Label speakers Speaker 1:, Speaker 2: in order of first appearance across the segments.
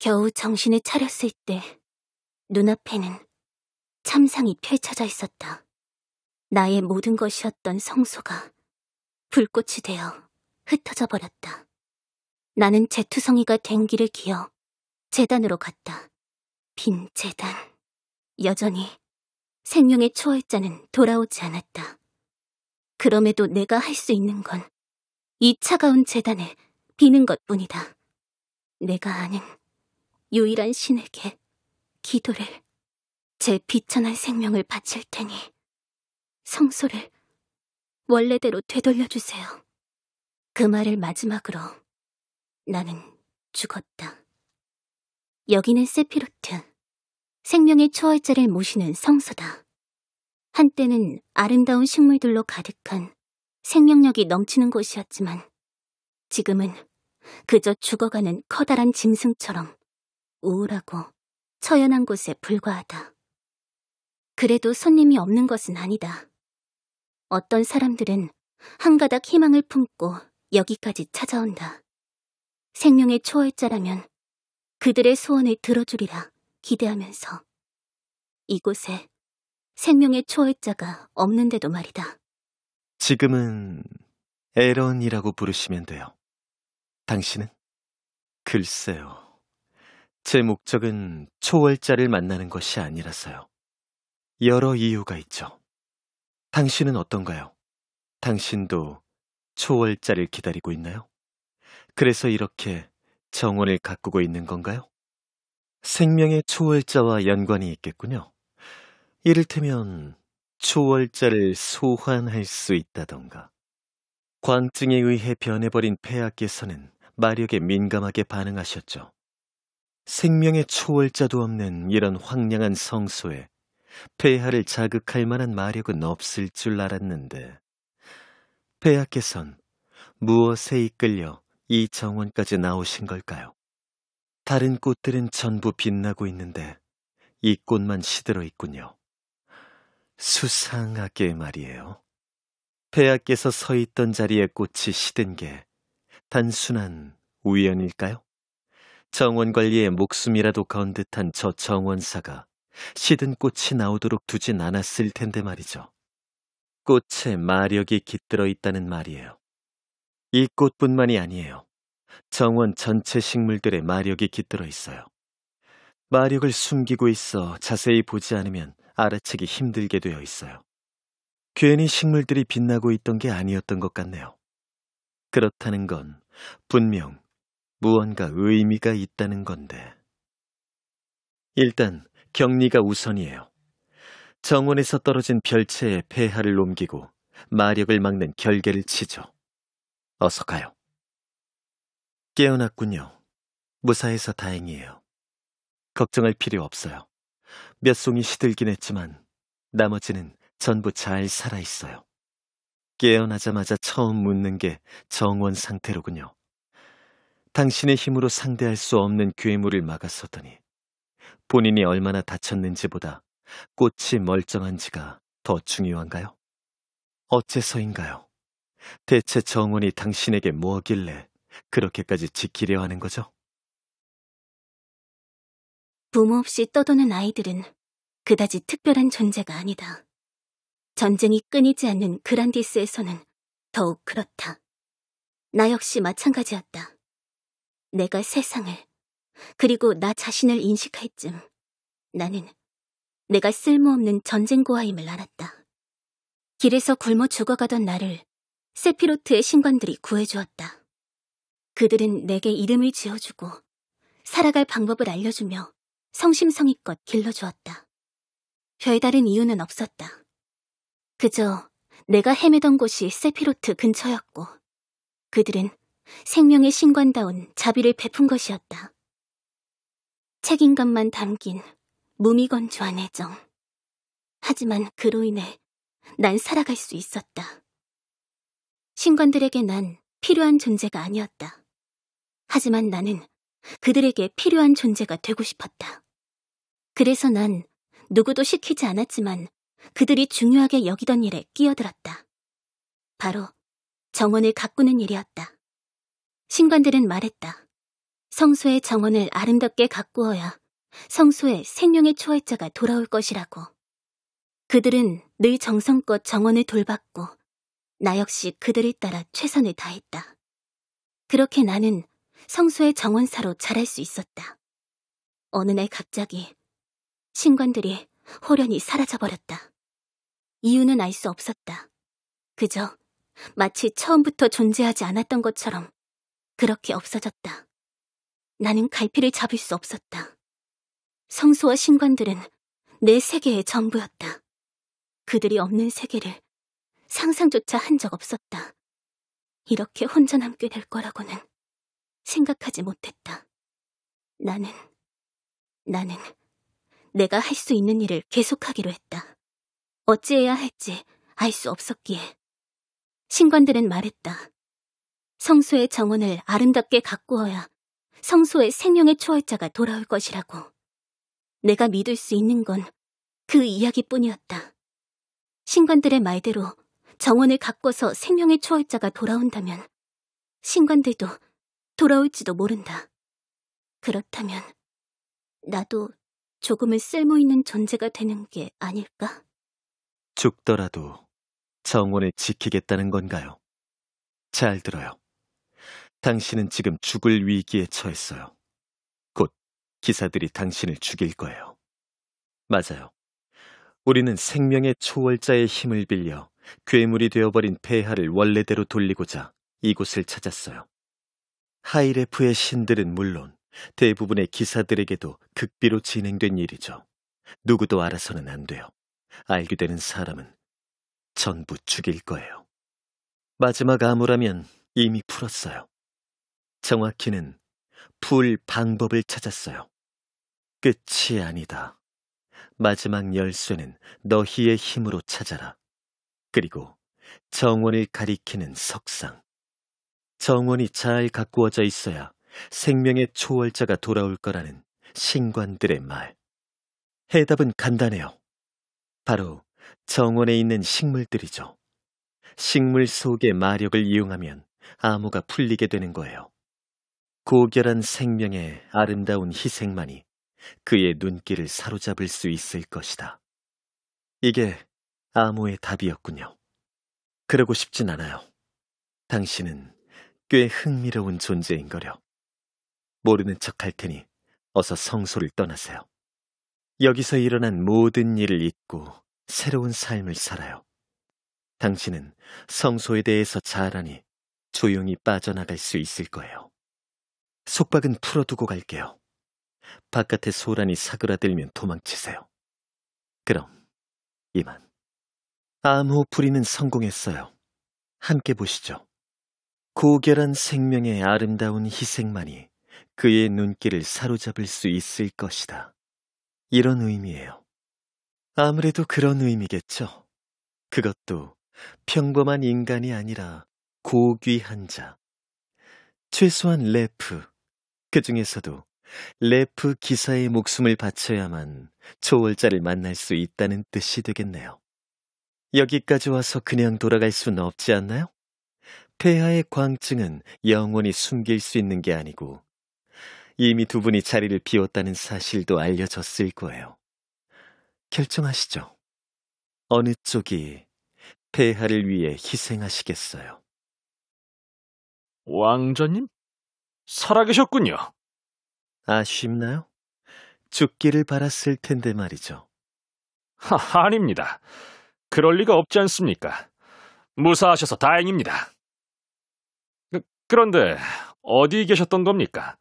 Speaker 1: 겨우 정신을 차렸을 때 눈앞에는 참상이 펼쳐져 있었다. 나의 모든 것이었던 성소가 불꽃이 되어 흩어져 버렸다. 나는 제투성이가 된 길을 기어 재단으로 갔다. 빈 재단. 여전히 생명의 초월자는 돌아오지 않았다. 그럼에도 내가 할 수 있는 건 이 차가운 재단을 비는 것뿐이다. 내가 아는 유일한 신에게 기도를 제 비천한 생명을 바칠 테니 성소를 원래대로 되돌려주세요. 그 말을 마지막으로 나는 죽었다. 여기는 세피로트, 생명의 초월자를 모시는 성소다. 한때는 아름다운 식물들로 가득한 생명력이 넘치는 곳이었지만 지금은 그저 죽어가는 커다란 짐승처럼 우울하고 처연한 곳에 불과하다. 그래도 손님이 없는 것은 아니다. 어떤 사람들은 한 가닥 희망을 품고 여기까지 찾아온다. 생명의 초월자라면 그들의 소원을 들어주리라 기대하면서 이곳에 생명의 초월자가 없는데도 말이다.
Speaker 2: 지금은 에런이라고 부르시면 돼요. 당신은? 글쎄요. 제 목적은 초월자를 만나는 것이 아니라서요. 여러 이유가 있죠. 당신은 어떤가요? 당신도 초월자를 기다리고 있나요? 그래서 이렇게 정원을 가꾸고 있는 건가요? 생명의 초월자와 연관이 있겠군요. 이를테면 초월자를 소환할 수 있다던가. 관증에 의해 변해버린 폐하께서는 마력에 민감하게 반응하셨죠. 생명의 초월자도 없는 이런 황량한 성소에 폐하를 자극할 만한 마력은 없을 줄 알았는데 폐하께선 무엇에 이끌려 이 정원까지 나오신 걸까요? 다른 꽃들은 전부 빛나고 있는데 이 꽃만 시들어 있군요. 수상하게 말이에요. 폐하께서 서 있던 자리에 꽃이 시든 게 단순한 우연일까요? 정원 관리의 목숨이라도 건 듯한 저 정원사가 시든 꽃이 나오도록 두진 않았을 텐데 말이죠. 꽃에 마력이 깃들어 있다는 말이에요. 이 꽃뿐만이 아니에요. 정원 전체 식물들의 마력이 깃들어 있어요. 마력을 숨기고 있어 자세히 보지 않으면 알아채기 힘들게 되어 있어요. 괜히 식물들이 빛나고 있던 게 아니었던 것 같네요. 그렇다는 건 분명 무언가 의미가 있다는 건데. 일단 격리가 우선이에요. 정원에서 떨어진 별채에 폐하를 옮기고 마력을 막는 결계를 치죠. 어서 가요. 깨어났군요. 무사해서 다행이에요. 걱정할 필요 없어요. 몇 송이 시들긴 했지만 나머지는 전부 잘 살아있어요. 깨어나자마자 처음 묻는 게 정원 상태로군요. 당신의 힘으로 상대할 수 없는 괴물을 막았었더니 본인이 얼마나 다쳤는지보다 꽃이 멀쩡한지가 더 중요한가요? 어째서인가요? 대체 정원이 당신에게 뭐하길래 그렇게까지 지키려 하는 거죠?
Speaker 1: 부모 없이 떠도는 아이들은 그다지 특별한 존재가 아니다. 전쟁이 끊이지 않는 그란디스에서는 더욱 그렇다. 나 역시 마찬가지였다. 내가 세상을, 그리고 나 자신을 인식할 쯤 나는 내가 쓸모없는 전쟁고아임을 알았다. 길에서 굶어 죽어가던 나를 세피로트의 신관들이 구해주었다. 그들은 내게 이름을 지어주고 살아갈 방법을 알려주며 성심성의껏 길러주었다. 별다른 이유는 없었다. 그저 내가 헤매던 곳이 세피로트 근처였고 그들은 생명의 신관다운 자비를 베푼 것이었다. 책임감만 담긴 무미건조한 애정. 하지만 그로 인해 난 살아갈 수 있었다. 신관들에게 난 필요한 존재가 아니었다. 하지만 나는 그들에게 필요한 존재가 되고 싶었다. 그래서 난 누구도 시키지 않았지만 그들이 중요하게 여기던 일에 끼어들었다. 바로 정원을 가꾸는 일이었다. 신관들은 말했다. 성소의 정원을 아름답게 가꾸어야 성소의 생명의 초월자가 돌아올 것이라고. 그들은 늘 정성껏 정원을 돌봤고 나 역시 그들을 따라 최선을 다했다. 그렇게 나는 성소의 정원사로 자랄 수 있었다. 어느 날 갑자기 신관들이 호련히 사라져버렸다. 이유는 알 수 없었다. 그저 마치 처음부터 존재하지 않았던 것처럼 그렇게 없어졌다. 나는 갈피를 잡을 수 없었다. 성소와 신관들은 내 세계의 전부였다. 그들이 없는 세계를 상상조차 한 적 없었다. 이렇게 혼자 남게 될 거라고는 생각하지 못했다. 나는, 나는 내가 할 수 있는 일을 계속하기로 했다. 어찌해야 할지 알 수 없었기에. 신관들은 말했다. 성소의 정원을 아름답게 가꾸어야 성소의 생명의 초월자가 돌아올 것이라고. 내가 믿을 수 있는 건 그 이야기뿐이었다. 신관들의 말대로 정원을 가꿔서 생명의 초월자가 돌아온다면 신관들도 돌아올지도 모른다. 그렇다면 나도 조금은 쓸모있는 존재가 되는 게 아닐까?
Speaker 2: 죽더라도 정원을 지키겠다는 건가요? 잘 들어요. 당신은 지금 죽을 위기에 처했어요. 곧 기사들이 당신을 죽일 거예요. 맞아요. 우리는 생명의 초월자의 힘을 빌려 괴물이 되어버린 폐하를 원래대로 돌리고자 이곳을 찾았어요. 하이레프의 신들은 물론 대부분의 기사들에게도 극비로 진행된 일이죠. 누구도 알아서는 안 돼요. 알게 되는 사람은 전부 죽일 거예요. 마지막 암호라면 이미 풀었어요. 정확히는 풀 방법을 찾았어요. 끝이 아니다. 마지막 열쇠는 너희의 힘으로 찾아라. 그리고 정원을 가리키는 석상. 정원이 잘 가꾸어져 있어야 생명의 초월자가 돌아올 거라는 신관들의 말. 해답은 간단해요. 바로 정원에 있는 식물들이죠. 식물 속의 마력을 이용하면 암호가 풀리게 되는 거예요. 고결한 생명의 아름다운 희생만이 그의 눈길을 사로잡을 수 있을 것이다. 이게 암호의 답이었군요. 그러고 싶진 않아요. 당신은 꽤 흥미로운 존재인거려. 모르는 척할 테니 어서 성소를 떠나세요. 여기서 일어난 모든 일을 잊고 새로운 삶을 살아요. 당신은 성소에 대해서 잘 아니 조용히 빠져나갈 수 있을 거예요. 속박은 풀어두고 갈게요. 바깥에 소란이 사그라들면 도망치세요. 그럼 이만. 암호 풀이는 성공했어요. 함께 보시죠. 고결한 생명의 아름다운 희생만이 그의 눈길을 사로잡을 수 있을 것이다. 이런 의미예요. 아무래도 그런 의미겠죠. 그것도 평범한 인간이 아니라 고귀한 자. 최소한 레프, 그 중에서도 래프 기사의 목숨을 바쳐야만 초월자를 만날 수 있다는 뜻이 되겠네요. 여기까지 와서 그냥 돌아갈 수는 없지 않나요? 폐하의 광증은 영원히 숨길 수 있는 게 아니고 이미 두 분이 자리를 비웠다는 사실도 알려졌을 거예요. 결정하시죠. 어느 쪽이 폐하를 위해 희생하시겠어요? 왕자님? 살아계셨군요. 아쉽나요? 죽기를 바랐을 텐데 말이죠. 하, 아닙니다. 그럴 리가 없지 않습니까? 무사하셔서 다행입니다. 그, 그런데 어디 계셨던 겁니까?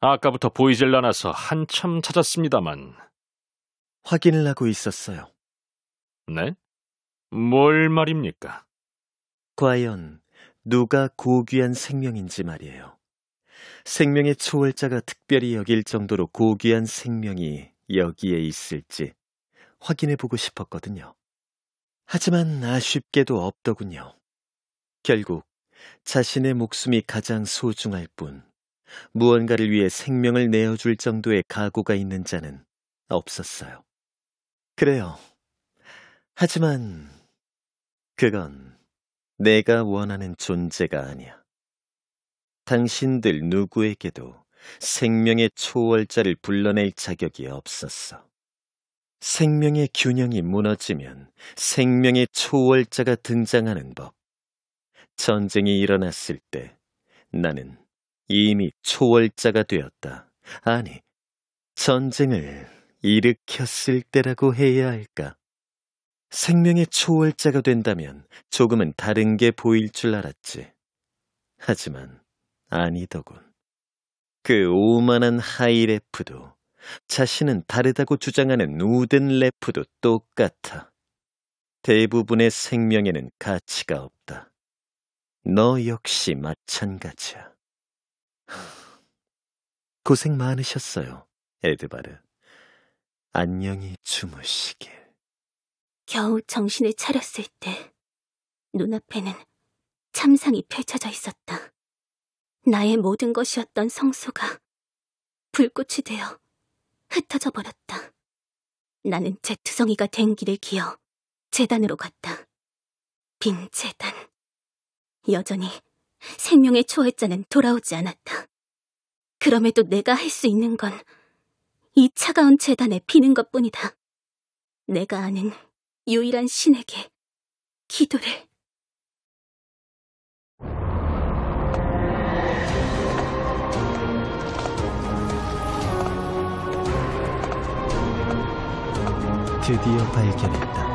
Speaker 2: 아까부터 보이질 않아서 한참 찾았습니다만. 확인을 하고 있었어요. 네? 뭘 말입니까? 과연 누가 고귀한 생명인지 말이에요. 생명의 초월자가 특별히 여길 정도로 고귀한 생명이 여기에 있을지 확인해 보고 싶었거든요. 하지만 아쉽게도 없더군요. 결국 자신의 목숨이 가장 소중할 뿐 무언가를 위해 생명을 내어줄 정도의 각오가 있는 자는 없었어요. 그래요. 하지만 그건 내가 원하는 존재가 아니야. 당신들 누구에게도 생명의 초월자를 불러낼 자격이 없었어. 생명의 균형이 무너지면 생명의 초월자가 등장하는 법. 전쟁이 일어났을 때 나는 이미 초월자가 되었다. 아니, 전쟁을 일으켰을 때라고 해야 할까? 생명의 초월자가 된다면 조금은 다른 게 보일 줄 알았지. 하지만 아니더군. 그 오만한 하이레프도 자신은 다르다고 주장하는 우든 레프도 똑같아. 대부분의 생명에는 가치가 없다. 너 역시 마찬가지야. 고생 많으셨어요, 에드바르. 안녕히 주무시길.
Speaker 1: 겨우 정신을 차렸을 때 눈앞에는 참상이 펼쳐져 있었다. 나의 모든 것이었던 성소가 불꽃이 되어 흩어져 버렸다. 나는 제 투성이가 된 길을 기어 재단으로 갔다. 빈 재단. 여전히 생명의 초월자는 돌아오지 않았다. 그럼에도 내가 할 수 있는 건 이 차가운 재단에 피는 것뿐이다. 내가 아는 유일한 신에게 기도를.
Speaker 2: 드디어 발견했다.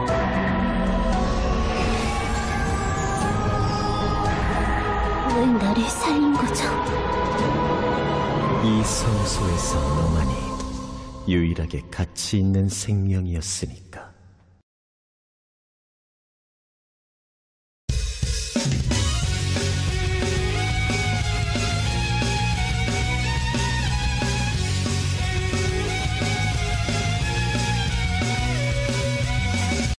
Speaker 1: 왜 나를 살린 거죠?
Speaker 2: 이 성소에서 너만이 유일하게 가치 있는 생명이었으니까.